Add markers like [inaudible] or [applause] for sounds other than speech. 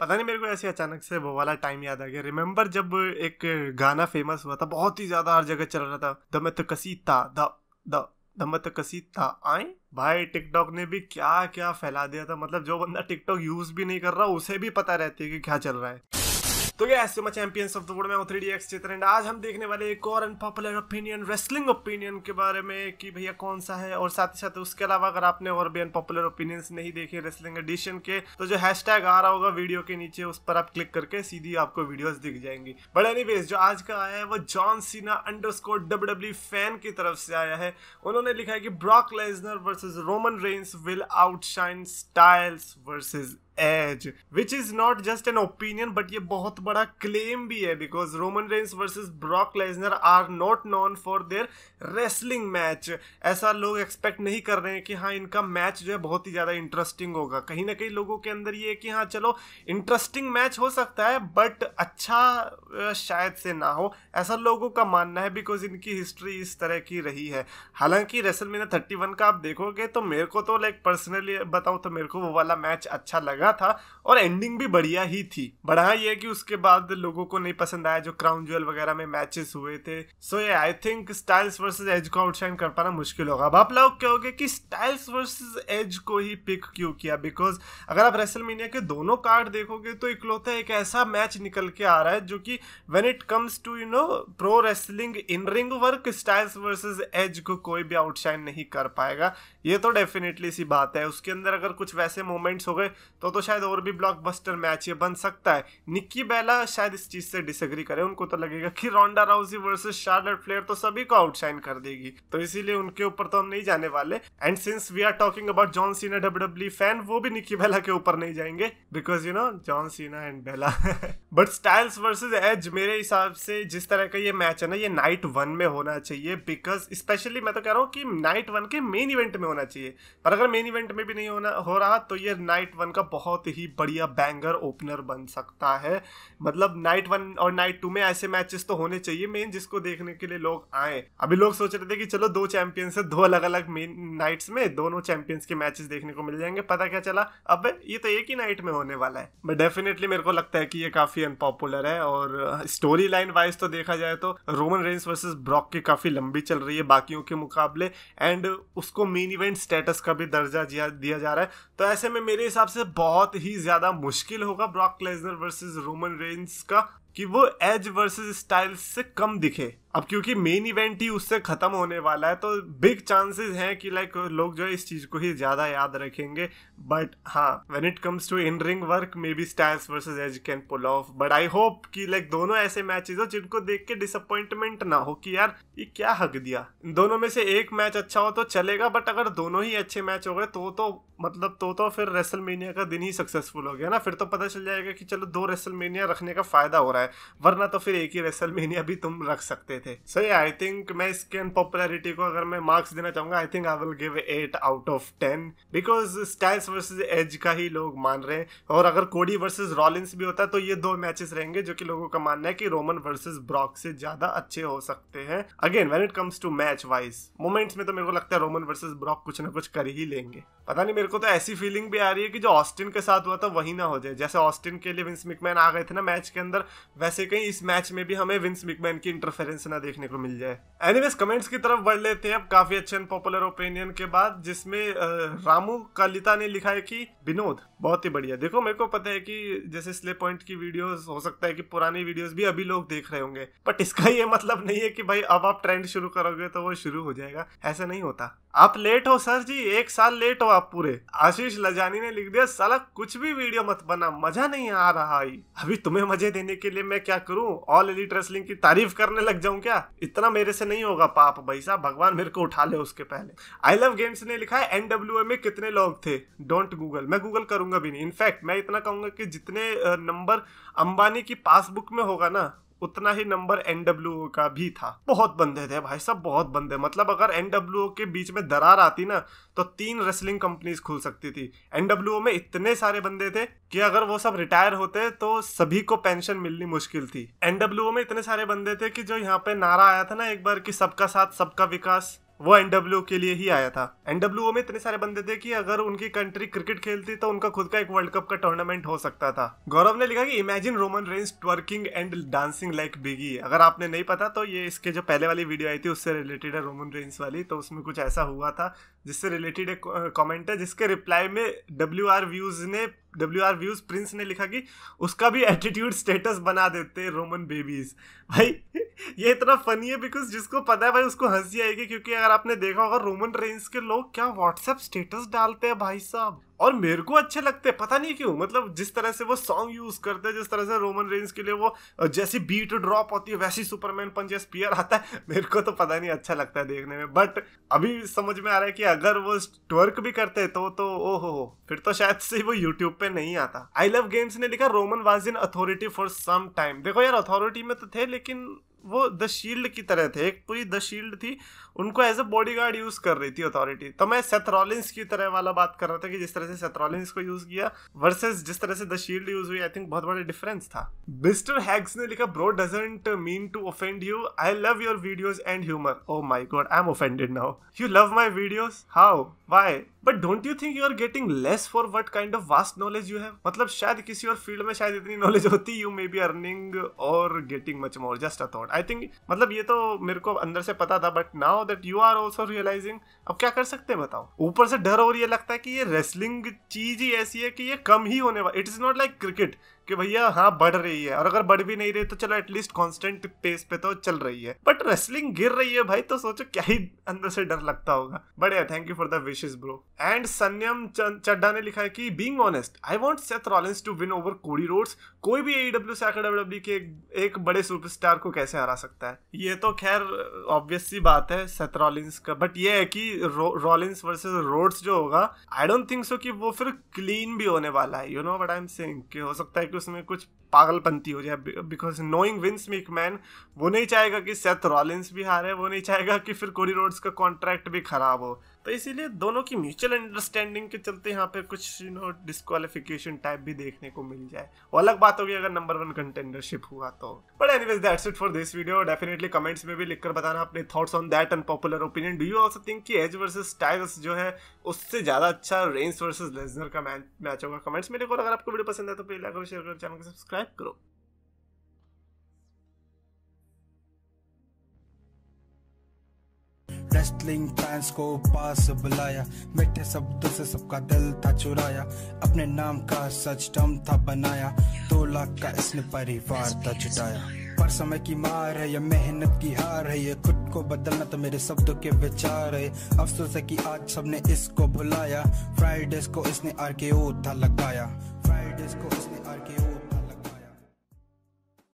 पता नहीं मेरे को ऐसे अचानक से वो वाला टाइम याद आ गया रिमेम्बर जब एक गाना फेमस हुआ था बहुत ही ज्यादा हर जगह चल रहा था दमत कसीता द द दमत कसीता आए भाई टिकटॉक ने भी क्या क्या फैला दिया था मतलब जो बंदा टिकटॉक यूज भी नहीं कर रहा उसे भी पता रहती है कि क्या चल रहा है तो क्या ऐसे मैं चैंपियंस ऑफ द वर्ल्ड में थ्री डी एक्स चित्र एंड आज हम देखने वाले एक और अनपॉपुलर ओपिनियन रेसलिंग ओपिनियन के बारे में कि भैया कौन सा है और साथ ही साथ उसके अलावा अगर आपने और भी अनपॉपुलर ओपिनियंस नहीं देखे रेसलिंग एडिशन के तो जो हैशटैग आ रहा होगा वीडियो के नीचे उस पर आप क्लिक करके सीधी आपको वीडियो दिख जाएंगी बट एनी जो आज का आया है वो John Cena underscore W fan की तरफ से आया है उन्होंने लिखा है कि Brock Lesnar versus Roman Reigns will outshine Styles versus Edge which is not just an opinion but ये बहुत बड़ा क्लेम भी है because Roman Reigns versus Brock Lesnar are not known for their wrestling match ऐसा लोग expect नहीं कर रहे हैं कि हाँ इनका मैच जो है बहुत ही ज़्यादा इंटरेस्टिंग होगा कहीं ना कहीं लोगों के अंदर ये है कि हाँ चलो इंटरेस्टिंग मैच हो सकता है बट अच्छा शायद से ना हो ऐसा लोगों का मानना है बिकॉज इनकी हिस्ट्री इस तरह की रही है हालांकि रेसल मीना थर्टी वन का आप देखोगे तो मेरे को तो लाइक पर्सनली बताऊँ तो मेरे को वो वाला मैच अच्छा लगा लगा था और एंडिंग भी बढ़िया ही थी बढ़ा ये कि उसके बाद लोगों को नहीं पसंद आया जो क्राउन ज्वेल वगैरह में मैचेस हुए थे सो ये I think Styles versus Edge को आउटशाइन कर पाना मुश्किल होगा अब आप लोग कहोगे कि स्टाइल्स वर्सेज एज को ही पिक क्यों किया बिकॉज अगर आप रेसल के दोनों कार्ड देखोगे तो इकलौता एक ऐसा मैच निकल के आ रहा है जो कि when it comes to you know pro wrestling in ring work Styles versus Edge को कोई भी आउटशाइन नहीं कर पाएगा ये तो डेफिनेटली सी बात है उसके अंदर अगर कुछ वैसे मोमेंट्स हो गए तो, तो तो शायद और भी ब्लॉकबस्टर मैच ये बन सकता है निक्की बेला शायद इस चीज से डिसएग्री करे उनको तो लगेगा कि Ronda Rousey versus Charlotte Flair तो सभी को आउटशाइन कर देगी तो इसीलिए उनके ऊपर तो हम नहीं जाने वाले and since we are talking about John Cena W fan वो भी निक्की बेला के ऊपर नहीं जाएंगे because you know John Cena and Bella but Styles versus Edge मेरे हिसाब से जिस तरह का ये मैच है ना ये नाइट वन में होना चाहिए बिकॉज स्पेशली मैं तो कह रहा हूँ कि नाइट वन के मेन इवेंट में होना चाहिए पर अगर मेन इवेंट में भी नहीं होना हो रहा तो ये नाइट वन का बहुत बहुत ही बढ़िया बैंगर ओपनर बन सकता है मतलब नाइट वन और नाइट टू में ऐसे मैचेस तो होने चाहिए मेन जिसको देखने के लिए लोग आए अभी लोग सोच रहे थे कि चलो दो चैंपियंस है दो अलग अलग मेन नाइट्स में दोनों चैंपियंस के मैचेस देखने को मिल जाएंगे पता क्या चला अब ये तो एक ही नाइट में होने वाला है बट डेफिनेटली मेरे को लगता है कि ये काफी अनपॉपुलर है और स्टोरी लाइन वाइज तो देखा जाए तो रोमन रेंस वर्सेस ब्रॉक की काफी लंबी चल रही है बाकियों के मुकाबले एंड उसको मेन इवेंट स्टेटस का भी दर्जा दिया जा रहा है तो ऐसे में मेरे हिसाब से बहुत बहुत ही ज्यादा मुश्किल होगा Brock Lesnar versus Roman Reigns का कि वो एज वर्सेस स्टाइल्स से कम दिखे अब क्योंकि मेन इवेंट ही उससे खत्म होने वाला है तो बिग चांसेस हैं कि लाइक लोग जो है इस चीज को ही ज्यादा याद रखेंगे बट हाँ when it comes to in ring work may be Styles versus Edge can pull off but I hope कि लाइक दोनों ऐसे मैचेस हो जिनको देख के डिसअपॉइंटमेंट ना हो कि यार ये क्या हक दिया दोनों में से एक मैच अच्छा हो तो चलेगा बट अगर दोनों ही अच्छे मैच हो गए तो तो मतलब तो तो फिर रेसलमेनिया का दिन ही सक्सेसफुल हो गया ना फिर तो पता चल जाएगा कि चलो दो रेसलमेनिया रखने का फायदा हो रहा है है वरना तो फिर एक ही रेसल वेसलमेनिया भी तुम रख सकते थे सो ये आई थिंक मैं इसके अनपॉपुलरिटी को अगर मैं मार्क्स देना चाहूंगा I think I will give eight out of ten because Styles versus Edge का ही लोग मान रहे हैं और अगर कोडी वर्सेज रॉलिन्स भी होता तो ये दो मैचेस रहेंगे जो कि लोगों का मानना है कि रोमन वर्सेज ब्रॉक से ज्यादा अच्छे हो सकते हैं again when it comes to match wise moments में तो मेरे को लगता है रोमन वर्सेज ब्रॉक कुछ ना कुछ कर ही लेंगे पता नहीं मेरे को तो ऐसी फीलिंग भी आ रही है कि जो ऑस्टिन के साथ हुआ था वही ना हो जाए जैसे ऑस्टिन के लिए विंस मिकमैन आ गए थे ना मैच के अंदर वैसे कहीं इस मैच में भी हमें विंस मिकमैन की इंटरफेरेंस ना देखने को मिल जाए एनीवेज कमेंट्स की तरफ बढ़ लेते हैं अब काफी अच्छे पॉपुलर ओपिनियन के बाद जिसमें रामू कालिता ने लिखा है कि विनोद बहुत ही बढ़िया देखो मेरे को पता है कि जैसे स्ले पॉइंट की वीडियोस हो सकता है कि पुरानी वीडियोस भी अभी लोग देख रहे होंगे बट इसका ये मतलब नहीं है कि भाई अब आप ट्रेंड शुरू करोगे तो वो शुरू हो जाएगा ऐसा नहीं होता आप लेट हो सर जी एक साल लेट हो आप पूरे आशीष लजानी ने लिख दिया साला कुछ भी वीडियो मत बना मजा नहीं आ रहा है अभी तुम्हें मजे देने के लिए मैं क्या करूं ऑल एलिट रेसलिंग की तारीफ करने लग जाऊं क्या इतना मेरे से नहीं होगा पाप भाई साहब भगवान मेरे को उठा ले उसके पहले आई लव गेम्स ने लिखा है एनडब्ल्यू में कितने लोग थे डोंट गूगल मैं गूगल करूंगा कहूँगा भी नहीं इनफैक्ट मैं इतना कहूंगा कि जितने नंबर अंबानी की पासबुक में होगा ना उतना ही नंबर एन का भी था बहुत बंदे थे भाई साहब बहुत बंदे मतलब अगर एन के बीच में दरार आती ना तो तीन रेसलिंग कंपनीज खुल सकती थी एन में इतने सारे बंदे थे कि अगर वो सब रिटायर होते तो सभी को पेंशन मिलनी मुश्किल थी एन में इतने सारे बंदे थे कि जो यहाँ पे नारा आया था ना एक बार कि सबका साथ सबका विकास वो एनडब्ल्यू के लिए ही आया था एनडब्ल्यू में इतने सारे बंदे थे कि अगर उनकी कंट्री क्रिकेट खेलती तो उनका खुद का एक वर्ल्ड कप का टूर्नामेंट हो सकता था गौरव ने लिखा कि imagine Roman Reigns twerking and dancing like Biggie अगर आपने नहीं पता तो ये इसके जो पहले वाली वीडियो आई थी उससे रिलेटेड है रोमन रेंस वाली तो उसमें कुछ ऐसा हुआ था जिससे रिलेटेड एक कमेंट है जिसके रिप्लाई में डब्ल्यू आर व्यूज ने डब्ल्यू आर व्यूज प्रिंस ने लिखा कि उसका भी एटीट्यूड स्टेटस बना देते रोमन बेबीज भाई [laughs] ये इतना फनी है बिकॉज जिसको पता है भाई उसको हंसी आएगी क्योंकि अगर आपने देखा होगा रोमन रेंज के लोग क्या व्हाट्सएप स्टेटस डालते हैं भाई साहब और मेरे को अच्छे लगते हैं पता नहीं क्यों मतलब जिस तरह से वो सॉन्ग यूज करते हैं जिस तरह से रोमन रेंज के लिए वो जैसी बीट ड्रॉप होती है वैसी सुपरमैन पंच या स्पियर आता है [laughs] मेरे को तो पता नहीं अच्छा लगता है देखने में बट अभी समझ में आ रहा है कि अगर वो ट्वर्क भी करते तो तो ओ हो हो फिर तो शायद से वो यूट्यूब पे नहीं आता आई लव गेम्स ने लिखा Roman was in authority for some time देखो यार अथॉरिटी में तो थे लेकिन वो द शील्ड की तरह थे एक पूरी द शील्ड थी उनको as a bodyguard use कर रही थी अथॉरिटी तो मैं सेथरॉलिंस की तरह वाला बात कर रहा था कि जिस तरह से सेथरॉलिंस को यूज किया वर्सेस जिस तरह से द शील्ड यूज हुई आई थिंक बहुत बड़ा डिफरेंस था मिस्टर हैग्स ने लिखा bro doesn't mean to offend you I love your videos and humour oh my god I am offended now you love my videos how why but don't you think you are getting less for what kind of vast knowledge you have मतलब शायद किसी और field में शायद इतनी knowledge होती you may be earning और getting much more just a thought I think मतलब ये तो मेरे को अंदर से पता था but now that you are also realising अब क्या कर सकते हैं बताओ ऊपर से डर और ये लगता है कि ये रेसलिंग चीज ही ऐसी है कि ये कम ही होने वाला it is not like cricket कि भैया हाँ बढ़ रही है और अगर बढ़ भी नहीं रही तो चलो एटलीस्ट कॉन्स्टेंट पेस पे तो चल रही है बट रेसलिंग गिर रही है भाई तो सोचो क्या ही अंदर से डर लगता होगा बढ़िया thank you for the wishes bro and Sanyam Chadda ने लिखा है कि being honest I want Seth Rollins to win over Cody Rhodes कोई भी एडब्ल्यू से e आकर डब्ल्यू e के एक बड़े सुपरस्टार को कैसे हरा सकता है ये तो खैर ऑब्वियसली बात है सेथ रॉलिंस का बट ये है कि रॉलिंस वर्सेस रोड्स जो होगा आई डोंट थिंक सो कि वो फिर क्लीन भी होने वाला है you know but I am saying कि हो सकता है कि उसमें कुछ पागलपंती हो जाए बिकॉज नोइंग विंस मैन वो नहीं चाहेगा कि सेथ रॉलिंस भी हारे वो नहीं चाहेगा कि फिर कोरी रोड्स का कॉन्ट्रैक्ट भी खराब हो तो इसीलिए दोनों की म्यूचुअल अंडरस्टैंडिंग के चलते यहाँ पे कुछ यू नो डिस्कालिफिकेशन टाइप भी देखने को मिल जाए वो अलग बात होगी अगर नंबर वन कंटेंडरशिप हुआ तो बट वेज that's it for this video definitely comments में भी लिखकर बताना अपने thoughts on that unpopular opinion do you also think कि एज वर्सेज टाइगर्स जो है उससे ज़्यादा अच्छा रेंस वर्सेज लेजनर का मैच होगा कमेंट्स में लिखो अगर आपको वीडियो पसंद है तो प्लीज लाइक और शेयर करो चैनल को सब्सक्राइब करो रेस्टलिंग फैंस को पास बुलाया मीठे शब्दों से सबका दिल था चुराया अपने नाम का सच टम था बनाया दो लाख का इसने परिवार था जुटाया पर समय की मार है या मेहनत की हार है ये खुद को बदलना तो मेरे शब्दों के विचार है अफसोस है कि आज सबने इसको भुलाया फ्राइडेज को इसने आर था लगाया फ्राइडेज को इसने आर